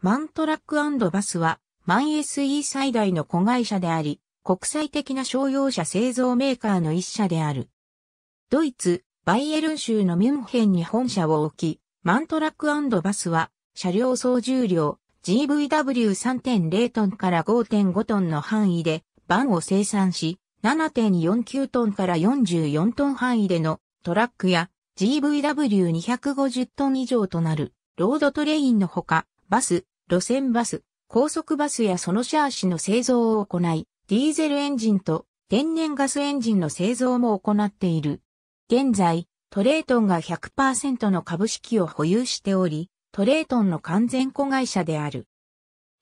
マントラックバスは、マン SE 最大の子会社であり、国際的な商用車製造メーカーの一社である。ドイツ、バイエルン州のミュンヘンに本社を置き、マントラックバスは、車両総重量 GVW3.0 トンから5.5トンの範囲で、バンを生産し、7.49トンから44トン範囲でのトラックや GVW250 トン以上となるロードトレインのほか、バス、路線バス、高速バスやそのシャーシの製造を行い、ディーゼルエンジンと天然ガスエンジンの製造も行っている。現在、トレートンが100%の株式を保有しており、トレートンの完全子会社である。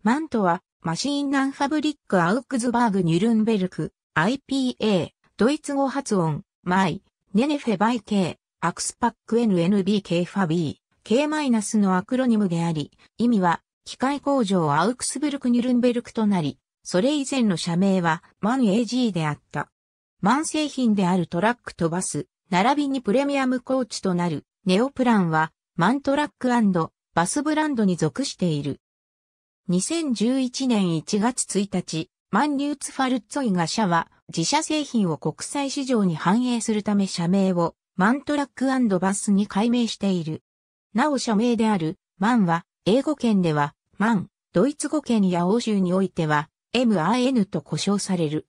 マントは、マシンガンファブリックアウクズバーグニュルンベルク、IPA、ドイツ語発音、マイ、ネネフェバイ系、アクスパック NNBK ファビー。K- のアクロニムであり、意味は、機械工場アウクスブルク・ニュルンベルクとなり、それ以前の社名は、マン AG であった。マン製品であるトラックとバス、並びにプレミアムコーチとなる、ネオプランは、マントラックバスブランドに属している。2011年1月1日、マンニューツファルッツォイが社は自社製品を国際市場に反映するため社名をマントラックバスに改名している。なお社名である、マンは、英語圏では、マン、ドイツ語圏や欧州においては、MAN と呼称される。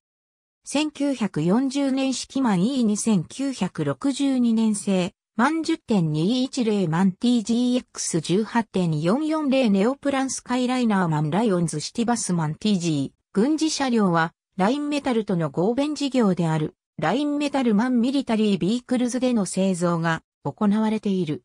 1940年式マン E2962 年製、マン10.210マン TGX18.440 ネオプランスカイライナーマンライオンズシティバスマン TG 軍事車両はラインメタルとの合弁事業であるラインメタルマンミリタリービークルズでの製造が行われている。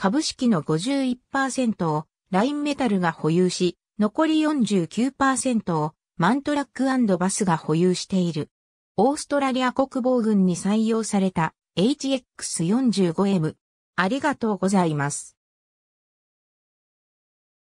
株式の51%をラインメタルが保有し、残り49%をマントラックバスが保有している。オーストラリア国防軍に採用された HX45M。ありがとうございます。